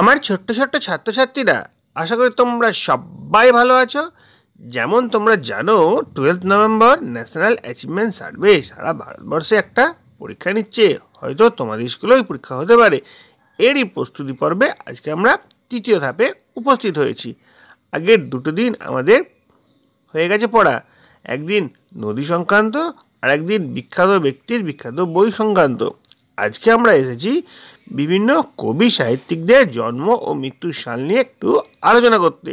আমার ছোট্ট ছোট্ট ছাত্রছাত্রীরা আশা করি তোমরা সবাই ভালো আছো যেমন তোমরা জানো twelve November national achievement survey সারা ভারতবর্ষে একটা পরীক্ষা নিচ্ছে হয়তো তোমাদের স্কুলেও পরীক্ষা হতে পারে এরই প্রস্তুতি পর্বে আজকে আমরা তৃতীয় ধাপে উপস্থিত হয়েছি আগের দুটো দিন আমাদের হয়ে গেছে পড়া একদিন নদী সংক্রান্ত আর একদিন বিখ্যাত ব্যক্তির বিখ্যাত বই সংক্রান্ত আজকে আমরা এসেছি বিভিন্ন কবি সাহিত্যিকদের জন্ম ও মৃত্যুর সাল নিয়ে একটু আলোচনা করতে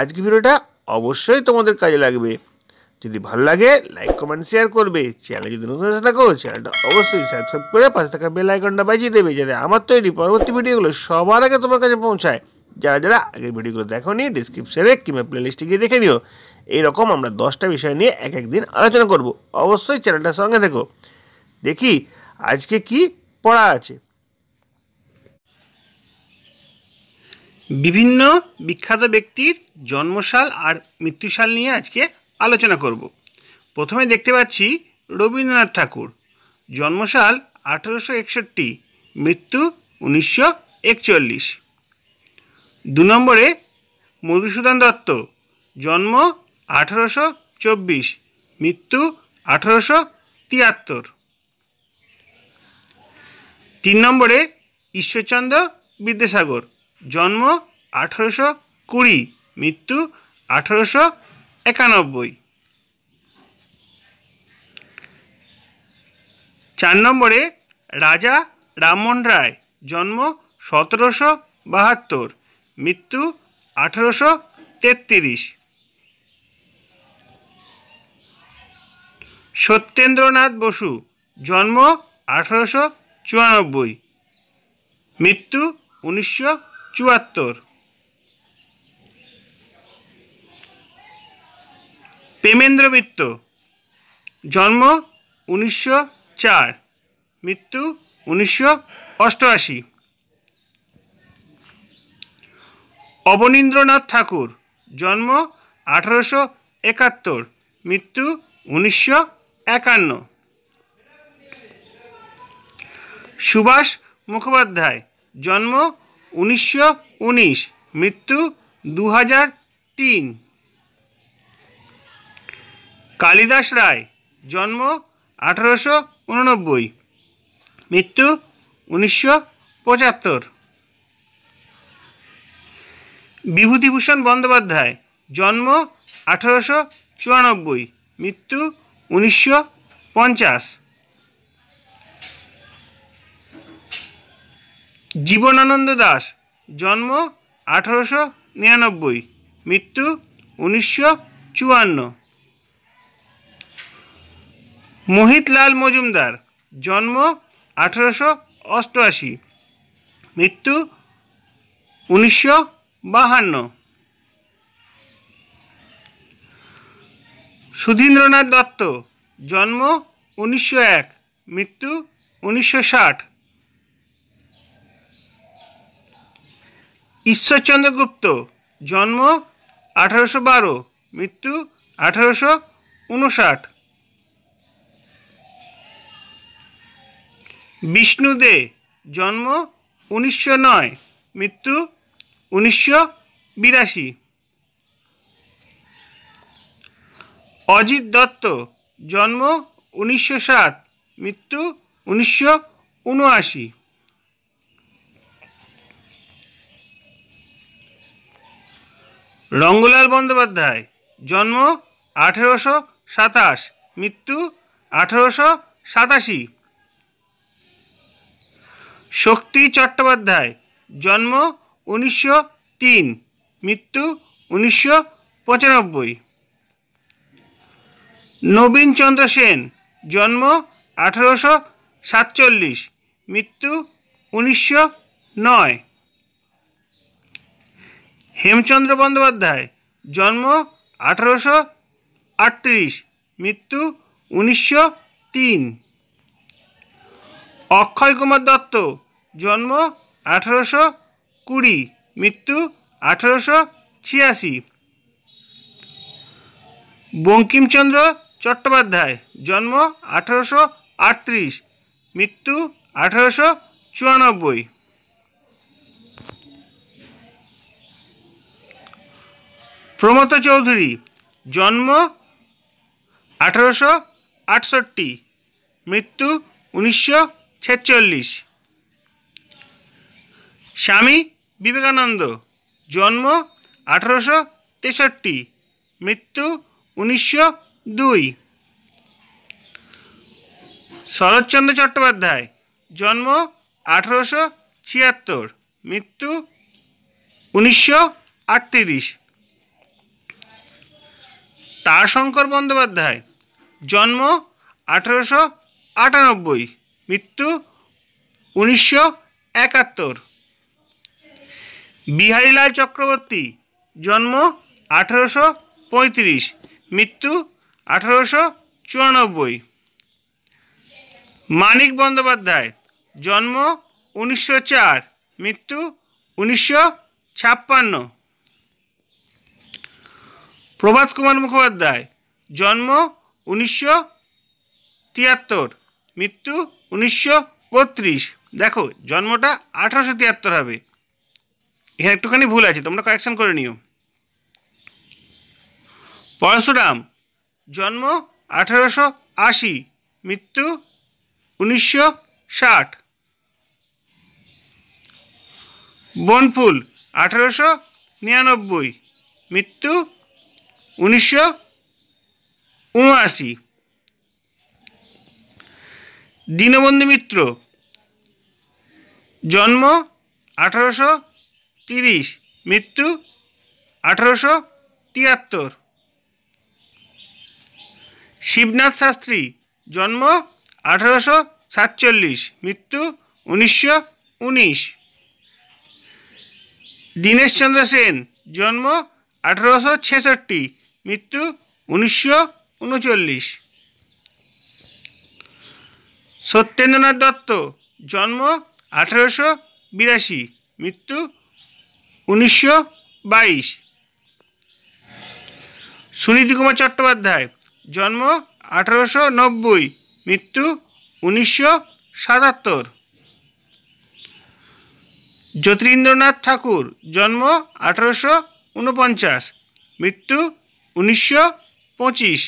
আজকে ভিডিওটা অবশ্যই তোমাদের কাজে লাগবে যদি ভালো লাগে লাইক কমেন্ট শেয়ার করবে চ্যানেল যদি নতুন আসে থাকো চ্যানেলটা অবশ্যই সাবস্ক্রাইব করে পাশে থাকা বেল আইকনটা বাজিয়ে দেবে যাতে আমার তৈরি পরবর্তী ভিডিওগুলো সবার আগে তোমার কাছে পৌঁছায় যারা যারা আগের ভিডিওগুলো দেখো নি ডিসক্রিপশনে কিংবা প্লেলিস্টে গিয়ে দেখে নিও এইরকম আমরা দশটা বিষয় নিয়ে এক একদিন আলোচনা করব অবশ্যই চ্যানেলটার সঙ্গে দেখো দেখি আজকে কি পড়া আছে বিভিন্ন বিখ্যাত ব্যক্তির জন্মসাল আর মৃত্যুশাল নিয়ে আজকে আলোচনা করব প্রথমে দেখতে পাচ্ছি রবীন্দ্রনাথ ঠাকুর জন্মসাল আঠেরোশো একষট্টি মৃত্যু উনিশশো একচল্লিশ দু নম্বরে মধুসূদন দত্ত জন্ম আঠেরোশো চব্বিশ মৃত্যু আঠেরোশো তিয়াত্তর তিন নম্বরে ঈশ্বরচন্দ্র বিদ্যাসাগর জন্ম আঠেরোশো কুড়ি মৃত্যু আঠেরোশো একানব্বই চার নম্বরে রাজা রামমোহন রায় জন্ম সতেরোশো বাহাত্তর মৃত্যু আঠেরোশো তেত্রিশ সত্যেন্দ্রনাথ বসু জন্ম আঠেরোশো চুরানব্বই মৃত্যু উনিশশো চুয়াত্তর প্রেমেন্দ্র মিত্র জন্ম উনিশশো চার মৃত্যু উনিশশো অষ্টআশি অবনীন্দ্রনাথ ঠাকুর জন্ম আঠারোশো একাত্তর মৃত্যু উনিশশো একান্ন সুভাষ মুখোপাধ্যায় জন্ম উনিশশো উনিশ মৃত্যু দু হাজার তিন কালিদাস রায় জন্ম আঠেরোশো উননব্বই মৃত্যু উনিশশো পঁচাত্তর বিভূতিভূষণ বন্দ্যোপাধ্যায় জন্ম আঠেরোশো চুরানব্বই মৃত্যু উনিশশো পঞ্চাশ জীবনানন্দ দাস জন্ম আঠারোশো নিরানব্বই মৃত্যু উনিশশো চুয়ান্ন মোহিতলাল মজুমদার জন্ম আঠারোশো অষ্টআশি মৃত্যু উনিশশো বাহান্ন সুধীন্দ্রনাথ দত্ত জন্ম উনিশশো এক মৃত্যু উনিশশো ষাট ঈশ্বরচন্দ্র গুপ্ত জন্ম আঠারোশো বারো মৃত্যু আঠারোশো উনষাট বিষ্ণু দে জন্ম উনিশশো নয় মৃত্যু উনিশশো বিরাশি অজিত দত্ত জন্ম উনিশশো সাত মৃত্যু উনিশশো উনআশি রঙ্গলাল বন্দ্যোপাধ্যায় জন্ম আঠেরোশো সাতাশ মৃত্যু আঠেরোশো সাতাশি শক্তি চট্টোপাধ্যায় জন্ম উনিশশো তিন মৃত্যু উনিশশো পঁচানব্বই নবীনচন্দ্র সেন জন্ম আঠেরোশো সাতচল্লিশ মৃত্যু উনিশশো নয় হেমচন্দ্র বন্দ্যোপাধ্যায় জন্ম আঠারোশো আটত্রিশ মৃত্যু উনিশশো তিন অক্ষয় কুমার দত্ত জন্ম আঠারোশো কুড়ি মৃত্যু আঠারোশো ছিয়াশি বঙ্কিমচন্দ্র চট্টোপাধ্যায় জন্ম আঠারোশো আটত্রিশ মৃত্যু আঠারোশো চুরানব্বই প্রমত চৌধুরী জন্ম আঠারোশো আটষট্টি মৃত্যু উনিশশো ছেচল্লিশ স্বামী বিবেকানন্দ জন্ম আঠারোশো তেষট্টি মৃত্যু উনিশশো দুই শরৎচন্দ্র চট্টোপাধ্যায় জন্ম আঠারোশো ছিয়াত্তর মৃত্যু উনিশশো আটত্রিশ শঙ্কর বন্দ্যোপাধ্যায় জন্ম আঠেরোশো আটানব্বই মৃত্যু উনিশশো একাত্তর বিহারীলাল চক্রবর্তী জন্ম আঠেরোশো পঁয়ত্রিশ মৃত্যু আঠেরোশো চুরানব্বই মানিক বন্দ্যোপাধ্যায় জন্ম উনিশশো চার মৃত্যু উনিশশো ছাপ্পান্ন প্রভাত কুমার মুখোপাধ্যায় জন্ম উনিশশো তিয়াত্তর মৃত্যু উনিশশো বত্রিশ দেখো জন্মটা আঠারোশো তিয়াত্তর হবে এখানে একটুখানি ভুল আছে তোমরা কারেকশান করে নিও পরশুরাম জন্ম আঠারোশো আশি মৃত্যু উনিশশো ষাট বনফুল আঠারোশো নিরানব্বই মৃত্যু উনিশশো দীনবন্ধু মিত্র জন্ম আঠারোশো তিরিশ মৃত্যু আঠারোশো তিয়াত্তর শিবনাথ শাস্ত্রী জন্ম আঠারোশো সাতচল্লিশ মৃত্যু উনিশশো উনিশ দীনেশচন্দ্র সেন জন্ম আঠারোশো ছেষট্টি মৃত্যু উনিশশো উনচল্লিশ সত্যেন্দ্রনাথ দত্ত জন্ম আঠেরোশো বিরাশি মৃত্যু উনিশশো বাইশ সুনীতি কুমার চট্টোপাধ্যায় জন্ম আঠেরোশো নব্বই মৃত্যু উনিশশো সাতাত্তর জ্যোতিরিন্দ্রনাথ ঠাকুর জন্ম আঠেরোশো উনপঞ্চাশ মৃত্যু উনিশশো পঁচিশ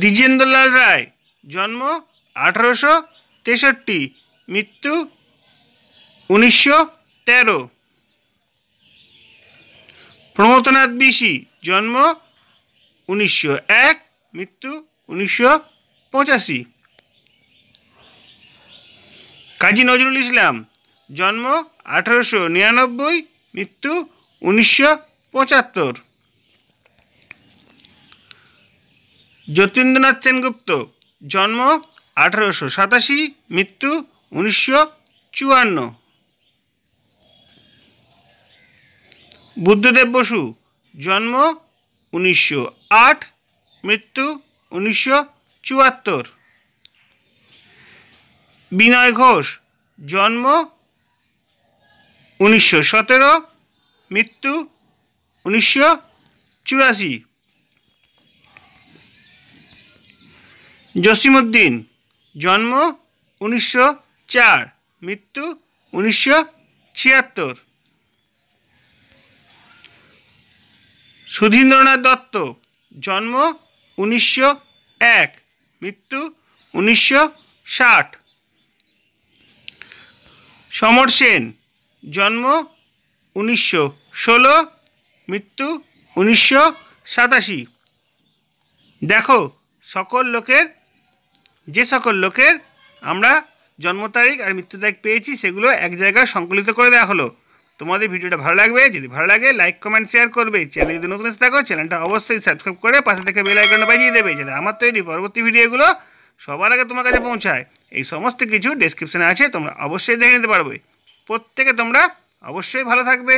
দ্বিজেন্দ্রলাল রায় জন্ম আঠারোশো তেষট্টি মৃত্যু উনিশশো তেরো প্রমথনাথ বিশি জন্ম উনিশশো এক মৃত্যু উনিশশো পঁচাশি কাজী নজরুল ইসলাম জন্ম আঠারোশো নিরানব্বই মৃত্যু উনিশশো পঁচাত্তর যতীন্দ্রনাথ সেনগুপ্ত জন্ম আঠারোশো সাতাশি মৃত্যু উনিশশো চুয়ান্ন বুদ্ধদেব বসু জন্ম উনিশশো আট মৃত্যু উনিশশো চুয়াত্তর বিনয় ঘোষ জন্ম উনিশশো সতেরো মৃত্যু উনিশশো চুরাশি জসিমুদ্দিন জন্ম উনিশশো চার মৃত্যু উনিশশো ছিয়াত্তর সুধীন্দ্রনাথ দত্ত জন্ম উনিশশো এক মৃত্যু উনিশশো ষাট সমর সেন জন্ম উনিশশো ষোলো মৃত্যু উনিশশো সাতাশি দেখো সকল লোকের যে সকল লোকের আমরা জন্ম তারিখ আর মৃত্যু তারিখ পেয়েছি সেগুলো এক জায়গায় সংকলিত করে দেওয়া হলো তোমাদের ভিডিওটা ভালো লাগবে যদি ভালো লাগে লাইক কমেন্ট শেয়ার করবে চ্যানেল যদি নতুন থাকো চ্যানেলটা অবশ্যই সাবস্ক্রাইব করে পাশে থেকে বেল আইকনটা বাজিয়ে দেবে যাতে আমার তৈরি পরবর্তী ভিডিওগুলো সবার আগে তোমার কাছে পৌঁছায় এই সমস্ত কিছু ডিসক্রিপশানে আছে তোমরা অবশ্যই দেখে নিতে পারবে প্রত্যেকে তোমরা অবশ্যই ভালো থাকবে